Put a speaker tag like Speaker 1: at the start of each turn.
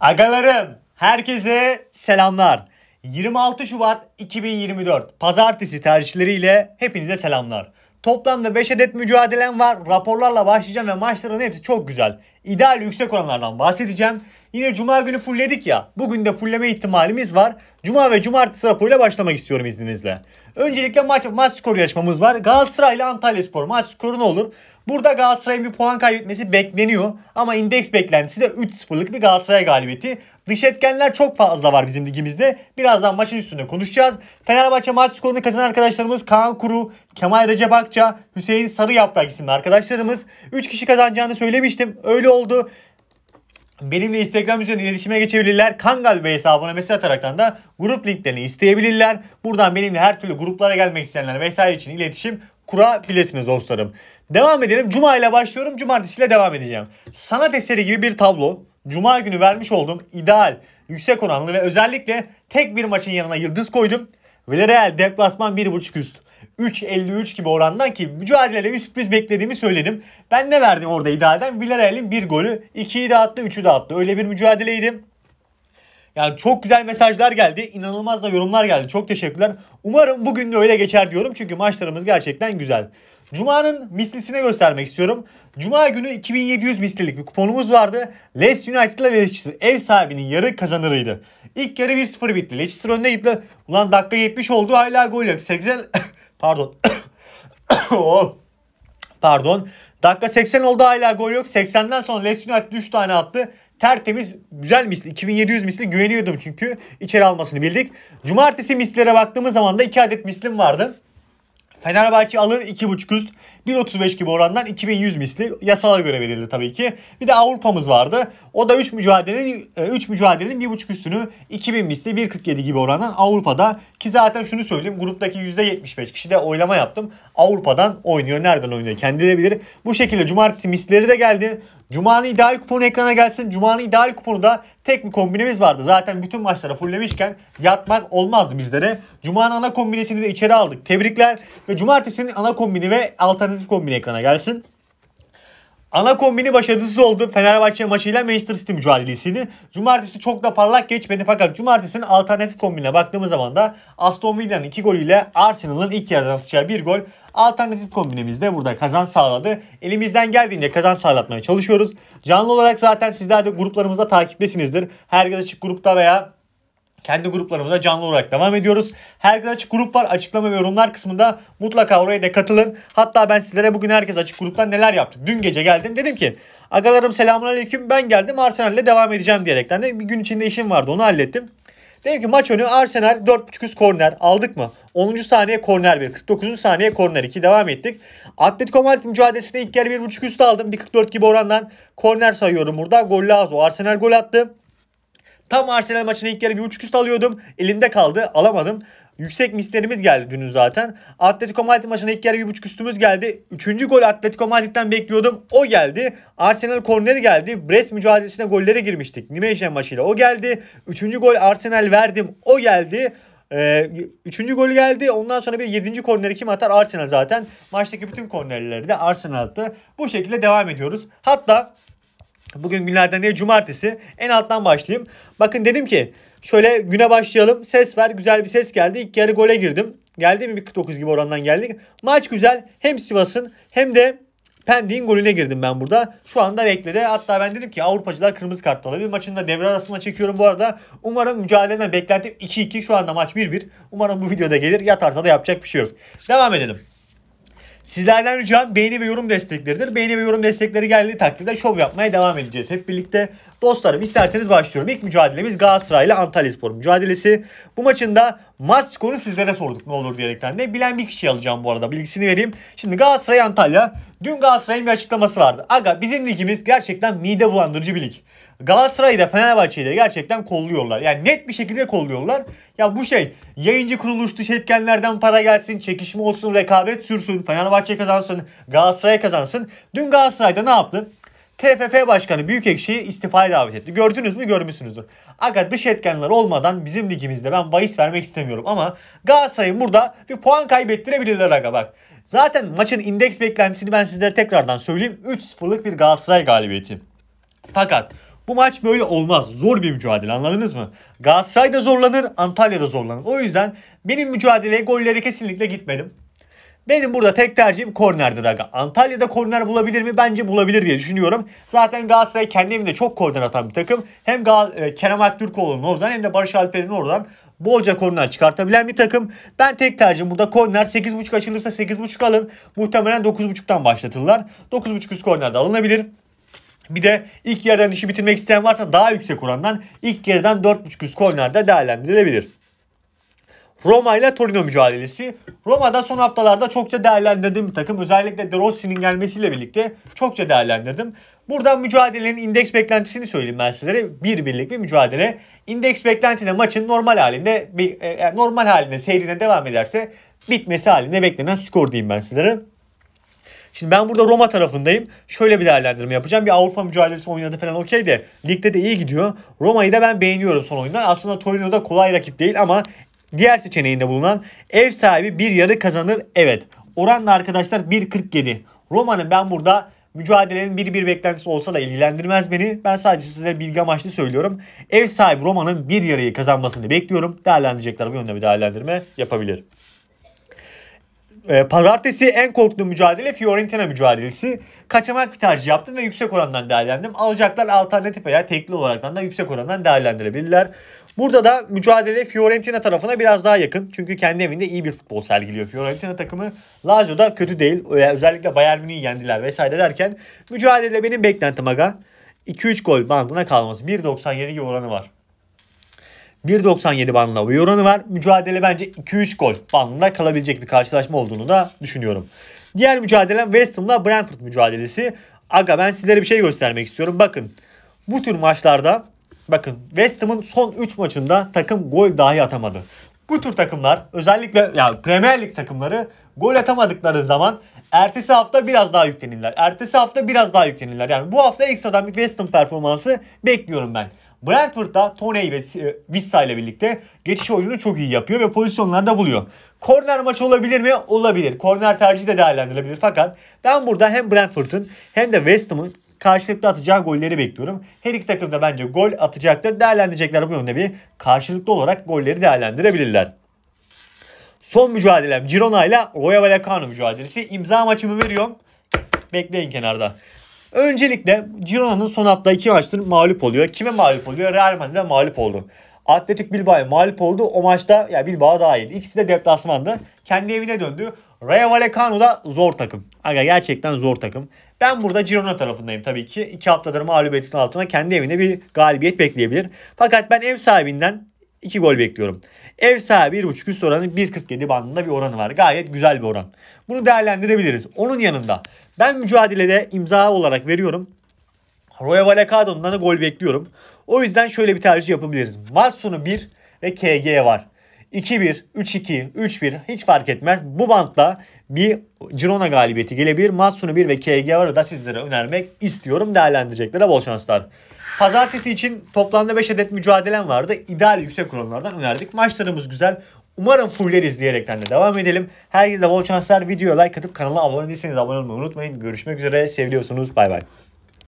Speaker 1: Agalarım, herkese selamlar. 26 Şubat 2024 Pazartesi tarihleriyle hepinize selamlar. Toplamda 5 adet mücadelem var. Raporlarla başlayacağım ve maçların hepsi çok güzel ideal yüksek oranlardan bahsedeceğim. Yine cuma günü fullledik ya. Bugün de fullleme ihtimalimiz var. Cuma ve cumartesi raporuyla başlamak istiyorum izninizle. Öncelikle maç, maç skoru yarışmamız var. Galatasaray ile Antalya Spor. Maç skoru ne olur? Burada Galatasaray'ın bir puan kaybetmesi bekleniyor. Ama indeks beklentisi de 3-0'lık bir Galatasaray galibiyeti. Dış etkenler çok fazla var bizim ligimizde. Birazdan maçın üstünde konuşacağız. Fenerbahçe maç skorunu kazanan arkadaşlarımız Kaan Kuru, Kemal Recep Akça, Hüseyin Sarı Yaprak isimli arkadaşlarımız. 3 kişi kazanacağını söylemiştim. Öyle oldu. Benimle Instagram üzerinden iletişime geçebilirler. Kangal Bey hesabına mesaj ataraktan da grup linklerini isteyebilirler. Buradan benimle her türlü gruplara gelmek isteyenler vesaire için iletişim kurabilirsiniz dostlarım. Devam edelim. Cuma ile başlıyorum. Cumartesi ile devam edeceğim. Sanat eseri gibi bir tablo. Cuma günü vermiş olduğum ideal, yüksek oranlı ve özellikle tek bir maçın yanına yıldız koydum. Villarreal deplasman 1.5 üst. 3.53 gibi orandan ki mücadelede bir sürpriz beklediğimi söyledim. Ben ne verdim orada idareden? Villarreal'in bir golü 2'yi de attı 3'ü de attı. Öyle bir mücadeleydi. Yani çok güzel mesajlar geldi. İnanılmaz da yorumlar geldi. Çok teşekkürler. Umarım bugün de öyle geçer diyorum. Çünkü maçlarımız gerçekten güzel. Cuma'nın mislisine göstermek istiyorum. Cuma günü 2700 mislilik bir kuponumuz vardı. Leeds United'la Leicester ev sahibinin yarı kazanırıydı. İlk yarı 1-0 bitti. Leicester önde gitti. Ulan dakika 70 oldu hala gol yok. 80... Pardon. oh. Pardon. Dakika 80 oldu hala gol yok. 80'den sonra Leeds United 3 tane attı. Tertemiz güzel misli. 2700 misli güveniyordum çünkü. içeri almasını bildik. Cumartesi mislere baktığımız zaman da 2 adet mislim vardı. Fenerbahçe alır 2.5 üst. 1.35 gibi orandan 2100 misli. Yasala göre verildi tabii ki. Bir de Avrupa'mız vardı. O da 3 mücadelenin 3 e, mücadelenin 1.5 üstünü 2000 misli 1.47 gibi orandan Avrupa'da ki zaten şunu söyleyeyim gruptaki %75 kişi de oylama yaptım. Avrupa'dan oynuyor. Nereden oynuyor? Kendileri bilir. Bu şekilde cumartesi misleri de geldi. Cuma'nın ideal kuponu ekrana gelsin. Cuma'nın ideal kuponu da tek bir kombinimiz vardı. Zaten bütün maçlara fullemişken yatmak olmazdı bizlere. Cuma'nın ana kombinesini de içeri aldık. Tebrikler. Ve cumartesinin ana kombini ve alternatif kombini ekrana gelsin. Ana kombini başarısız oldu. Fenerbahçe maçıyla Manchester City mücadelesiydi. Cumartesi çok da parlak geçmedi fakat cumartesinin alternatif kombine baktığımız zaman da Aston Villa'nın 2 golüyle Arsenal'ın ilk yarıdan atacağı bir gol alternatif kombinimiz de burada kazan sağladı. Elimizden geldiğince kazan sağlatmaya çalışıyoruz. Canlı olarak zaten sizler de gruplarımızda takiptesinizdir. Herkes açık grupta veya kendi gruplarımıza canlı olarak devam ediyoruz. Herkes açık grup var. Açıklama ve yorumlar kısmında mutlaka oraya da katılın. Hatta ben sizlere bugün herkes açık gruptan neler yaptık. Dün gece geldim dedim ki agalarım selamun aleyküm ben geldim Arsenal'le devam edeceğim diyerekten de bir gün içinde işim vardı onu hallettim. Dedim ki maç önü Arsenal 4.5 üst korner aldık mı? 10. saniye korner 1, 49. saniye korner 2 devam ettik. Atletico Madrid mücadelesinde ilk yarı 1.5 üst aldım. 1.44 gibi orandan korner sayıyorum burada. Gollü az o. Arsenal gol attı. Tam Arsenal maçına ilk yarı bir buçuk üst alıyordum. Elimde kaldı. Alamadım. Yüksek mislerimiz geldi dün zaten. Atletico Madrid maçına ilk yarı bir buçuk üstümüz geldi. Üçüncü gol Atletico Madrid'den bekliyordum. O geldi. Arsenal korneri geldi. Brest mücadelesine gollere girmiştik. Nimeyşen maçıyla o geldi. Üçüncü gol Arsenal verdim. O geldi. Ee, üçüncü gol geldi. Ondan sonra bir yedinci korneri kim atar? Arsenal zaten. Maçtaki bütün kornerleri de Arsenal attı. Bu şekilde devam ediyoruz. Hatta Bugün günlerden değil cumartesi. En alttan başlayayım. Bakın dedim ki şöyle güne başlayalım. Ses ver. Güzel bir ses geldi. İlk yarı gole girdim. Geldi mi 49 gibi orandan geldik. Maç güzel. Hem Sivas'ın hem de Pendik'in golüne girdim ben burada. Şu anda bekledi. Hatta ben dedim ki Avrupacılar kırmızı kart alabilir. Maçın da devre arasına çekiyorum bu arada. Umarım mücadeleden beklentim 2-2. Şu anda maç 1-1. Umarım bu videoda gelir. Yatarsa da yapacak bir şey yok. Devam edelim. Sizlerden ricam beğeni ve yorum destekleridir. Beğeni ve yorum destekleri geldiği takdirde şov yapmaya devam edeceğiz. Hep birlikte Dostlarım isterseniz başlıyorum. İlk mücadelemiz Galatasaray ile Antalya Spor mücadelesi. Bu maçın da maç skorunu sizlere sorduk ne olur diyerekten de. Bilen bir kişi alacağım bu arada bilgisini vereyim. Şimdi Galatasaray Antalya. Dün Galatasaray'ın bir açıklaması vardı. Aga bizim ligimiz gerçekten mide bulandırıcı bir lig. Galatasaray'ı da Fenerbahçe'yi de gerçekten kolluyorlar. Yani net bir şekilde kolluyorlar. Ya bu şey yayıncı kuruluş dış etkenlerden para gelsin, çekişme olsun, rekabet sürsün, Fenerbahçe kazansın, Galatasaray kazansın. Dün Galatasaray'da ne yaptı? TFF Başkanı Büyükekşi'yi istifaya davet etti. Gördünüz mü görmüşsünüzdür. Aga dış etkenler olmadan bizim ligimizde ben bahis vermek istemiyorum ama Galatasaray'ın burada bir puan kaybettirebilirler aga bak. Zaten maçın indeks beklentisini ben sizlere tekrardan söyleyeyim. 3-0'lık bir Galatasaray galibiyeti. Fakat bu maç böyle olmaz. Zor bir mücadele anladınız mı? Galatasaray da zorlanır, Antalya da zorlanır. O yüzden benim mücadeleye gollere kesinlikle gitmedim. Benim burada tek tercihim kornerdir aga. Antalya'da korner bulabilir mi? Bence bulabilir diye düşünüyorum. Zaten Galatasaray kendi evinde çok korner atan bir takım. Hem Gal e, Kerem Aktürkoğlu'nun oradan hem de Barış Alper'in oradan bolca korner çıkartabilen bir takım. Ben tek tercihim burada korner 8.5 açılırsa 8.5 alın. Muhtemelen 9.5'tan başlatırlar. 9.5 üst kornerde alınabilir. Bir de ilk yerden işi bitirmek isteyen varsa daha yüksek orandan ilk yerden 4.5 üst kornerde değerlendirilebilir. Roma ile Torino mücadelesi. Roma'da son haftalarda çokça değerlendirdiğim bir takım. Özellikle De Rossi'nin gelmesiyle birlikte çokça değerlendirdim. Buradan mücadelenin indeks beklentisini söyleyeyim ben sizlere. Bir birlik bir mücadele. İndeks beklentine maçın normal halinde bir e, e, normal halinde seyrine devam ederse bitmesi halinde beklenen skor diyeyim ben sizlere. Şimdi ben burada Roma tarafındayım. Şöyle bir değerlendirme yapacağım. Bir Avrupa mücadelesi oynadı falan okey de ligde de iyi gidiyor. Roma'yı da ben beğeniyorum son oyunda. Aslında Torino'da kolay rakip değil ama Diğer seçeneğinde bulunan ev sahibi bir yarı kazanır evet. Oranla arkadaşlar 1.47. Roma'nın ben burada mücadelenin 1-1 beklentisi olsa da ilgilendirmez beni. Ben sadece size bilgi amaçlı söylüyorum. Ev sahibi Roma'nın bir yarıyı kazanmasını bekliyorum. Değerlendirecekler bu yönde bir değerlendirme yapabilir. Ee, pazartesi en korktuğum mücadele Fiorentina mücadelesi. Kaçamak bir tercih yaptım ve yüksek orandan değerlendim. Alacaklar alternatif veya tekli olarak da yüksek orandan değerlendirebilirler. Burada da mücadele Fiorentina tarafına biraz daha yakın. Çünkü kendi evinde iyi bir futbol sergiliyor Fiorentina takımı. Lazio da kötü değil. Ee, özellikle Bayern Münih'i yendiler vesaire derken mücadele benim beklentim aga. 2-3 gol bandına kalması. 1.97 gibi oranı var. 1.97 bandında bir oranı var. Mücadele bence 2-3 gol bandında kalabilecek bir karşılaşma olduğunu da düşünüyorum. Diğer mücadelem West Ham'la Brentford mücadelesi. Aga ben sizlere bir şey göstermek istiyorum. Bakın bu tür maçlarda bakın West Ham'ın son 3 maçında takım gol dahi atamadı. Bu tür takımlar özellikle yani Premier Lig takımları gol atamadıkları zaman ertesi hafta biraz daha yüklenirler. Ertesi hafta biraz daha yüklenirler. Yani bu hafta ekstradan bir West Ham performansı bekliyorum ben. Brentford da Toney ve e, Vissa ile birlikte geçiş oyununu çok iyi yapıyor ve pozisyonlarda buluyor. Korner maçı olabilir mi? Olabilir. Korner tercihi de değerlendirilebilir. Fakat ben burada hem Brentford'un hem de West Ham'ın karşılıklı atacağı golleri bekliyorum. Her iki takım da bence gol atacaktır. Değerlendirecekler bu yönde bir karşılıklı olarak golleri değerlendirebilirler. Son mücadelem Girona ile Roya Vallecano mücadelesi. İmza maçımı veriyorum. Bekleyin kenarda. Öncelikle Girona'nın son hafta iki maçtır mağlup oluyor. Kime mağlup oluyor? Real Madrid'e mağlup oldu. Atletik Bilbao'ya mağlup oldu. O maçta ya yani Bilbao daha iyiydi. İkisi de deplasmanda. Kendi evine döndü. Rayo Vallecano da zor takım. Aga gerçekten zor takım. Ben burada Girona tarafındayım tabii ki. İki haftadır mağlubiyetin altına kendi evine bir galibiyet bekleyebilir. Fakat ben ev sahibinden 2 gol bekliyorum. Ev sahibi 1.5 üst oranı 1.47 bandında bir oranı var. Gayet güzel bir oran. Bunu değerlendirebiliriz. Onun yanında ben mücadelede imza olarak veriyorum. Roya Vallecano'dan da gol bekliyorum. O yüzden şöyle bir tercih yapabiliriz. Maç sonu 1 ve KG var. 2-1, 3-2, 3-1 hiç fark etmez. Bu bantla bir Girona galibiyeti gelebilir. Matsunu 1 ve KG var da sizlere önermek istiyorum. Değerlendireceklere bol şanslar. Pazartesi için toplamda 5 adet mücadelem vardı. İdeal yüksek oranlardan önerdik. Maçlarımız güzel. Umarım fulleriz izleyerekten de devam edelim. Herkese bol şanslar. Videoya like atıp kanala abone değilseniz abone olmayı unutmayın. Görüşmek üzere. Seviyorsunuz. Bay bay.